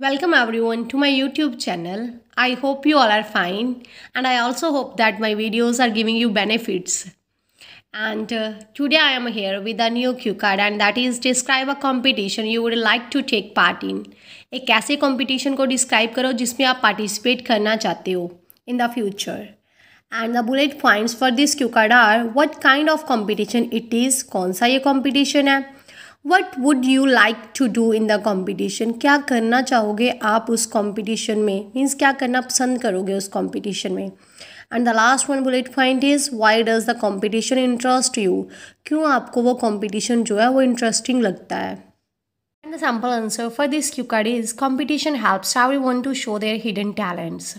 Welcome everyone to my YouTube channel. I hope you all are fine and I also hope that my videos are giving you benefits. And uh, today I am here with a new cue card and that is describe a competition you would like to take part in. एक ऐसे competition को describe करो जिसमें आप participate करना चाहते हो in the future. And the bullet points for this cue card are what kind of competition it is, कौन सा ये competition है what would you like to do in the competition क्या करना चाहोगे आप उस कॉम्पिटिशन में मीन्स क्या करना पसंद करोगे उस कॉम्पिटिशन में and the last one bullet point is why does the competition interest you क्यों आपको वो कॉम्पिटिशन जो है वो इंटरेस्टिंग लगता है and the sample answer for this cue card is competition helps everyone to show their hidden talents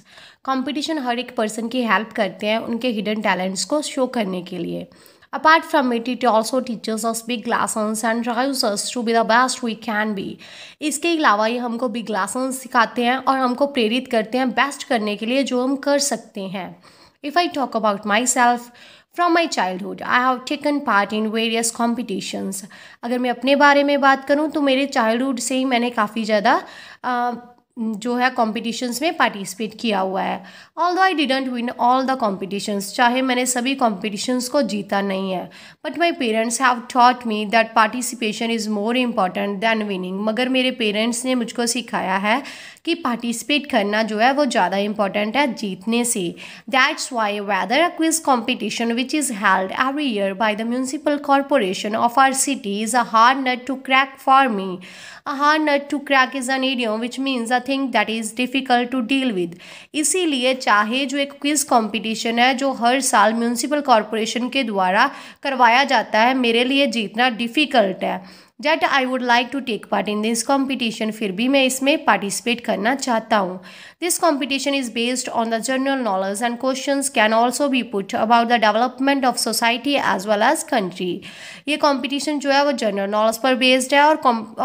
competition हर एक पर्सन की हेल्प करते हैं उनके हिडन टैलेंट्स को शो करने के लिए Apart from it, it also teaches us big lessons and drives us to be the best we can be. इसके अलावा ये हमको big lessons सिखाते हैं और हमको प्रेरित करते हैं best करने के लिए जो हम कर सकते हैं If I talk about myself, from my childhood i have taken part in various competitions अगर मैं अपने बारे में बात करूँ तो मेरे childhood से ही मैंने काफ़ी ज़्यादा जो है कॉम्पिटिशन्स में पार्टिसिपेट किया हुआ है although I didn't win all the competitions चाहे मैंने सभी कॉम्पिटिशन्स को जीता नहीं है but my parents have taught me that participation is more important than winning मगर मेरे पेरेंट्स ने मुझको सिखाया है कि पार्टिसिपेट करना जो है वो ज़्यादा इम्पॉर्टेंट है जीतने से that's why whether a quiz competition which is held every year by the municipal corporation of our city is a hard nut to crack for me a hard nut to crack is an idiom which means a thing that is difficult to deal with इसीलिए चाहे जो एक quiz competition है जो हर साल municipal corporation के द्वारा करवाया जाता है मेरे लिए जीतना डिफिकल्ट है but I would like to take part in this competition फिर भी मैं इसमें पार्टिसिपेट करना चाहता हूँ this competition is based on the general knowledge and question can also be put about the development of society as well as country ये competition जो है वो जनरल नॉलेज पर बेस्ड है और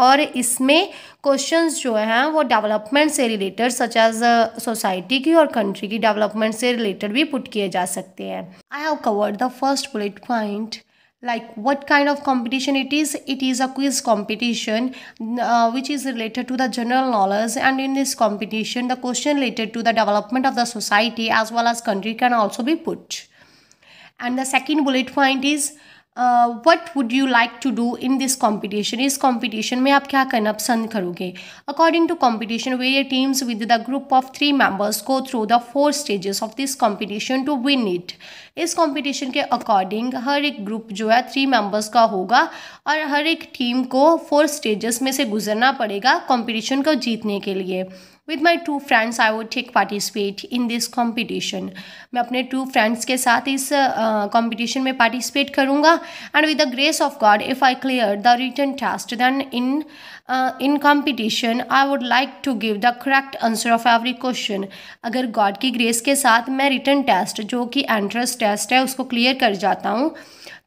और इसमें क्वेश्चन जो हैं वो डेवलपमेंट से रिलेटेड सच एज सोसाइटी की और कंट्री की डेवलपमेंट से रिलेटेड भी पुट किए जा सकते हैं I have covered the first bullet point like what kind of competition it is it is a quiz competition uh, which is related to the general knowledge and in this competition the question related to the development of the society as well as country can also be put and the second bullet point is uh, what would you like to do in this competition Is competition में आप क्या करना पसंद करोगे according to competition where teams with the group of 3 members go through the four stages of this competition to win it इस competition के according हर एक ग्रुप जो है थ्री मेंबर्स का होगा और हर एक टीम को फोर स्टेजेस में से गुजरना पड़ेगा कंपटीशन को जीतने के लिए with my two friends I would take participate in this competition मैं अपने टू फ्रेंड्स के साथ इस कॉम्पिटिशन uh, में पार्टिसिपेट करूँगा and with the grace of God if I clear the written test than in in competition I would like to give the correct answer of every question अगर God की ग्रेस के साथ मैं written test जो कि entrance test test है उसको क्लियर कर जाता हूँ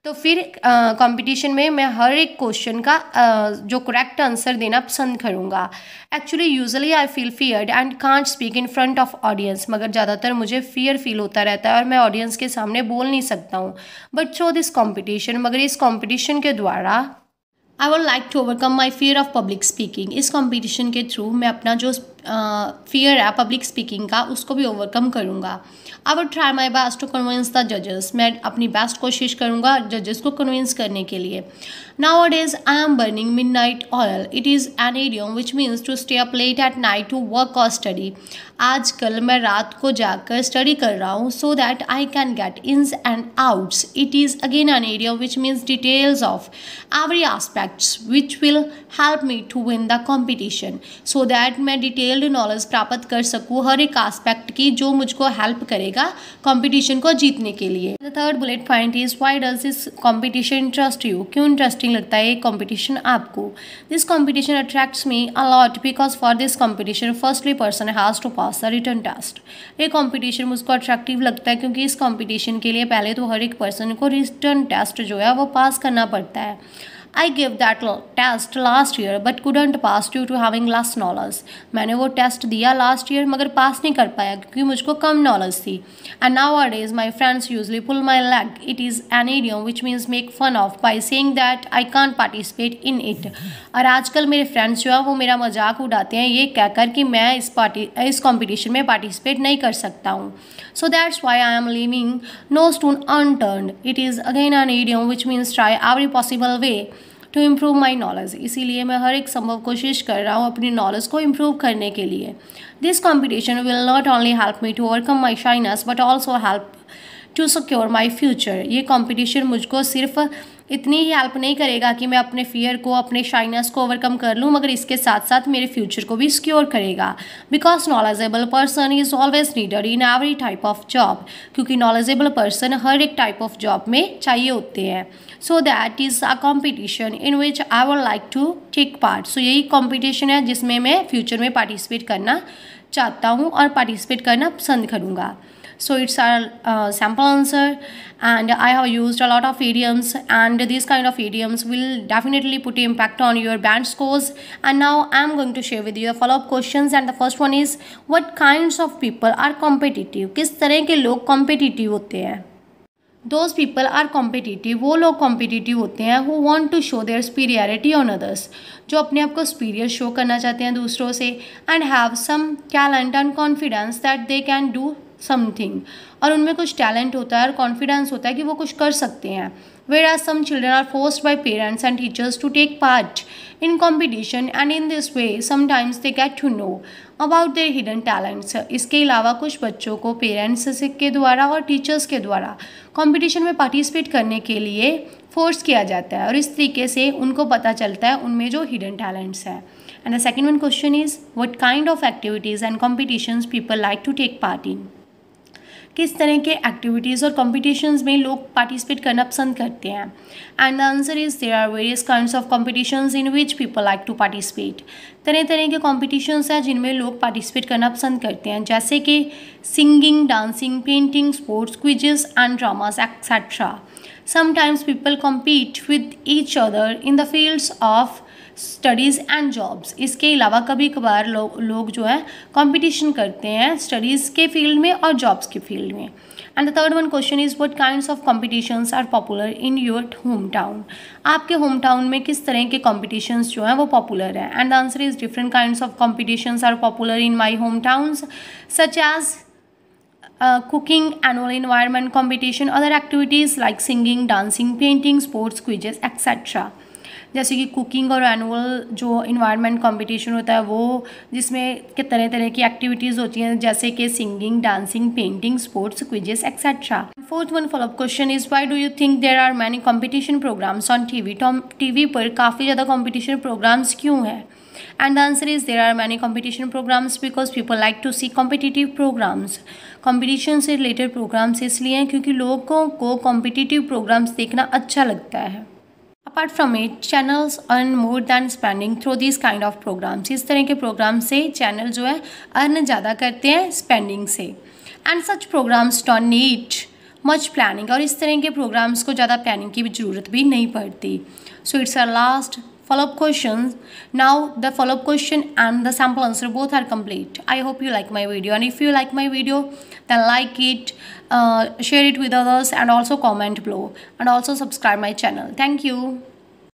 तो फिर कंपटीशन में मैं हर एक क्वेश्चन का आ, जो करेक्ट आंसर देना पसंद करूँगा actually usually I feel feared and can't speak in front of audience मगर ज़्यादातर मुझे फियर फील होता रहता है और मैं ऑडियंस के सामने बोल नहीं सकता हूँ बट शो दिस कॉम्पिटिशन मगर इस कॉम्पिटिशन के द्वारा I would like to overcome my fear of public speaking इस कॉम्पिटिशन के थ्रू मैं अपना जो फियर है पब्लिक स्पीकिंग का उसको भी ओवरकम करूँगा I would try my best to convince the जजेस मैं अपनी बेस्ट कोशिश करूँगा जजेस को कन्विंस करने के लिए now what is I am burning midnight oil it is an idiom which means to stay up late at night to work or study आज कल मैं रात को जाकर स्टडी कर रहा हूँ so that I can get ins and outs it is again an idiom which means details of every aspect facts which will help me to win the competition so that मैं detailed knowledge प्राप्त कर सकूँ हर एक aspect की जो मुझको help करेगा competition को जीतने के लिए The third bullet point is why does this competition interest you क्यों interesting लगता है ये competition आपको This competition attracts me a lot because for this competition firstly person has to pass the written test ये competition मुझको attractive लगता है क्योंकि इस competition के लिए पहले तो हर एक पर्सन को रिटर्न टेस्ट जो है वो पास करना पड़ता है I give that test last year but couldn't pass due to having less knowledge मैंने वो टेस्ट दिया लास्ट ईयर मगर पास नहीं कर पाया क्योंकि मुझको कम नॉलेज थी and nowadays my friends usually pull my leg it is an idiom which means make fun of by saying that I can't participate in it और आजकल मेरे फ्रेंड्स जो है वो मेरा मजाक उड़ाते हैं ये कहकर कि मैं इस पार्टी इस कॉम्पिटिशन में पार्टिसिपेट नहीं कर सकता हूँ so that's why i am leaving no stone unturned it is again an idiom which means try every possible way to improve my knowledge इसीलिए मैं हर एक संभव कोशिश कर रहा हूँ अपनी knowledge को improve करने के लिए this competition will not only help me to overcome my shyness but also help to secure my future ये कॉम्पिटिशन मुझको सिर्फ इतनी ही हेल्प नहीं करेगा कि मैं अपने फियर को अपने शाइनेस को ओवरकम कर लूँ मगर इसके साथ साथ मेरे फ्यूचर को भी सिक्योर करेगा because knowledgeable person is always needed in every type of job क्योंकि नॉलेजेबल पर्सन हर एक टाइप ऑफ जॉब में चाहिए होते हैं so that is a competition in which I would like to take part so यही competition है जिसमें मैं फ्यूचर में पार्टिसिपेट करना चाहता हूँ और पार्टिसिपेट करना पसंद करूँगा so it's a uh, sample answer and i have used a lot of idioms and these kind of idioms will definitely put impact on your band scores and now i'm going to share with you the follow-up questions and the first one is what kinds of people are competitive किस तरह के लोग competitive होते हैं Those people are competitive. वो लोग competitive होते हैं who want to show their superiority on others, जो अपने आप को शो करना चाहते हैं दूसरों से and have some talent and confidence that they can do. Something और उनमें कुछ टैलेंट होता है और कॉन्फिडेंस होता है कि वो कुछ कर सकते हैं where are some children are force by parents and teachers to take part in competition and in this way sometimes they get to know about their hidden talents इसके अलावा कुछ बच्चों को पेरेंट्स के द्वारा और टीचर्स के द्वारा कॉम्पिटिशन में पार्टिसिपेट करने के लिए फोर्स किया जाता है और इस तरीके से उनको पता चलता है उनमें जो हिडन टैलेंट्स हैं and the second one question is what kind of activities and competitions people like to take part in किस तरह के एक्टिविटीज़ और कॉम्पिटिशन्स में लोग पार्टिसिपेट करना पसंद करते हैं and the answer is there are various kind of competition in which people like to participate तरह तरह के कॉम्पिटिशन्स हैं जिनमें लोग पार्टिसिपेट करना पसंद करते हैं जैसे कि singing dancing painting sports quizzes and dramas etcetera sometimes people compete with each other in the fields of studies and jobs इसके अलावा कभी कभार लोग लोग जो है कंपटीशन करते हैं स्टडीज़ के फील्ड में और जॉब्स के फील्ड में and the third one question is what kind of competitions are popular in your home town आपके होम टाउन में किस तरह के कॉम्पिटिशन्स जो हैं वो पॉपुलर हैं and the answer is different kind of competitions are popular in my home towns such as cooking annual environment competition other activities like singing dancing painting sports quizzes etcetera जैसे कि cooking और annual जो environment competition होता है वो जिसमें के तरह तरह की एक्टिविटीज़ होती हैं जैसे कि singing dancing painting sports quizzes etcetera fourth one follow-up question is why do you think there are many competition programmes on T V T V पर काफ़ी ज़्यादा कॉम्पिटिशन प्रोग्राम्स क्यों है and answer is there are many many programmes because people like to see see programmes competition से related programmes इसलिए हैं क्योंकि लोगों को कॉम्पिटिटिव प्रोग्राम्स देखना अच्छा लगता है apart from it channels earn more than spending through this kind of programmes इस तरह के प्रोग्राम से चैनल जो है अर्न ज़्यादा करते हैं स्पेंडिंग से and such programmes don't need much planning और इस तरह के प्रोग्राम्स को ज़्यादा प्लानिंग की भी ज़रूरत भी नहीं पड़ती so it's a last follow-up questions now the follow-up question and the sample answer both are complete i hope you like my video and if you like my video then like it uh, share it with others and also comment below and also subscribe my channel thank you